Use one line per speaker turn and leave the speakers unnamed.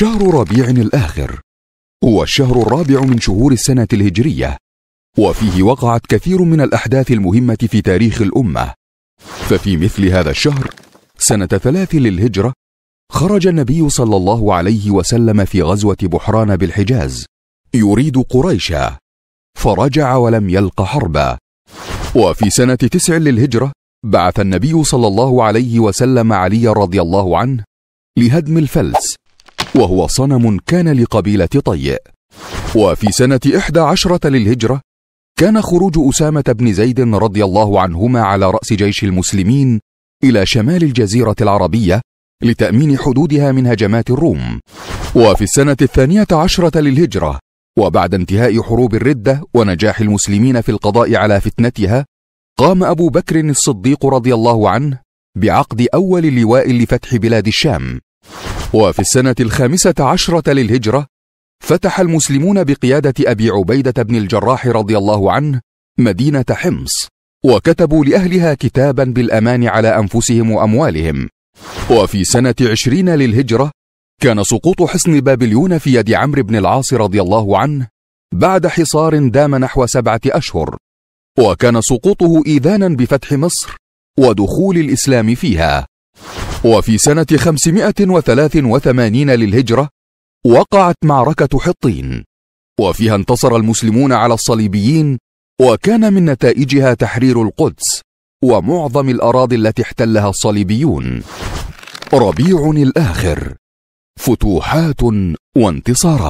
شهر ربيع الآخر هو الشهر الرابع من شهور السنة الهجرية وفيه وقعت كثير من الأحداث المهمة في تاريخ الأمة ففي مثل هذا الشهر سنة ثلاث للهجرة خرج النبي صلى الله عليه وسلم في غزوة بحران بالحجاز يريد قريشا فرجع ولم يلق حربا وفي سنة تسع للهجرة بعث النبي صلى الله عليه وسلم علي رضي الله عنه لهدم الفلس وهو صنم كان لقبيلة طي وفي سنة إحدى عشرة للهجرة كان خروج أسامة بن زيد رضي الله عنهما على رأس جيش المسلمين إلى شمال الجزيرة العربية لتأمين حدودها من هجمات الروم وفي السنة الثانية عشرة للهجرة وبعد انتهاء حروب الردة ونجاح المسلمين في القضاء على فتنتها قام أبو بكر الصديق رضي الله عنه بعقد أول لواء لفتح بلاد الشام وفي السنة الخامسة عشرة للهجرة فتح المسلمون بقيادة أبي عبيدة بن الجراح رضي الله عنه مدينة حمص وكتبوا لأهلها كتابا بالأمان على أنفسهم وأموالهم وفي سنة عشرين للهجرة كان سقوط حصن بابليون في يد عمرو بن العاص رضي الله عنه بعد حصار دام نحو سبعة أشهر وكان سقوطه إيذانا بفتح مصر ودخول الإسلام فيها وفي سنة 583 للهجرة وقعت معركة حطين وفيها انتصر المسلمون على الصليبيين وكان من نتائجها تحرير القدس ومعظم الأراضي التي احتلها الصليبيون ربيع الآخر فتوحات وانتصارات